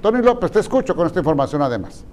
Tony López, te escucho con esta información además.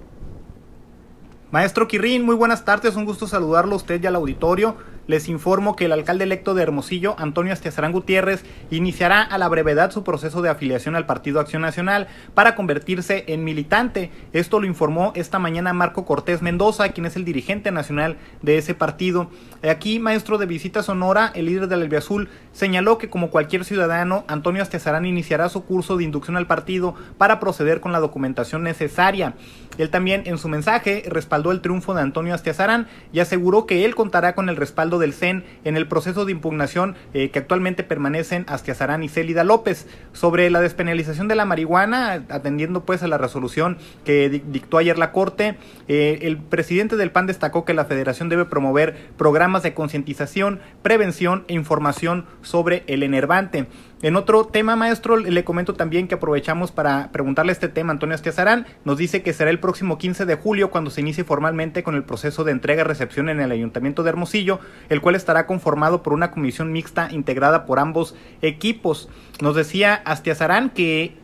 Maestro Quirín, muy buenas tardes, un gusto saludarlo a usted y al auditorio les informo que el alcalde electo de Hermosillo, Antonio Astiazarán Gutiérrez, iniciará a la brevedad su proceso de afiliación al Partido Acción Nacional para convertirse en militante. Esto lo informó esta mañana Marco Cortés Mendoza, quien es el dirigente nacional de ese partido. Aquí, maestro de visita Sonora, el líder del Azul señaló que como cualquier ciudadano, Antonio Astiazarán iniciará su curso de inducción al partido para proceder con la documentación necesaria. Él también en su mensaje respaldó el triunfo de Antonio Astiazarán y aseguró que él contará con el respaldo del CEN en el proceso de impugnación eh, que actualmente permanecen hasta y Célida López. Sobre la despenalización de la marihuana, atendiendo pues a la resolución que dictó ayer la Corte, eh, el presidente del PAN destacó que la federación debe promover programas de concientización, prevención e información sobre el enervante. En otro tema, maestro, le comento también que aprovechamos para preguntarle este tema. a Antonio Astiazarán, nos dice que será el próximo 15 de julio cuando se inicie formalmente con el proceso de entrega-recepción en el Ayuntamiento de Hermosillo el cual estará conformado por una comisión mixta integrada por ambos equipos. Nos decía Astiazarán que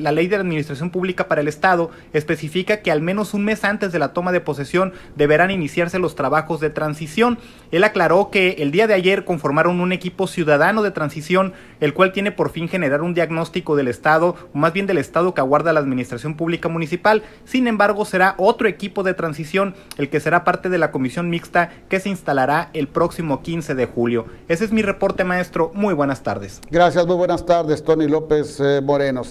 la ley de la Administración Pública para el Estado especifica que al menos un mes antes de la toma de posesión deberán iniciarse los trabajos de transición. Él aclaró que el día de ayer conformaron un equipo ciudadano de transición, el cual tiene por fin generar un diagnóstico del Estado, o más bien del Estado que aguarda la Administración Pública Municipal. Sin embargo, será otro equipo de transición el que será parte de la comisión mixta que se instalará el próximo 15 de julio. Ese es mi reporte, maestro. Muy buenas tardes. Gracias, muy buenas tardes, Tony López eh, Moreno.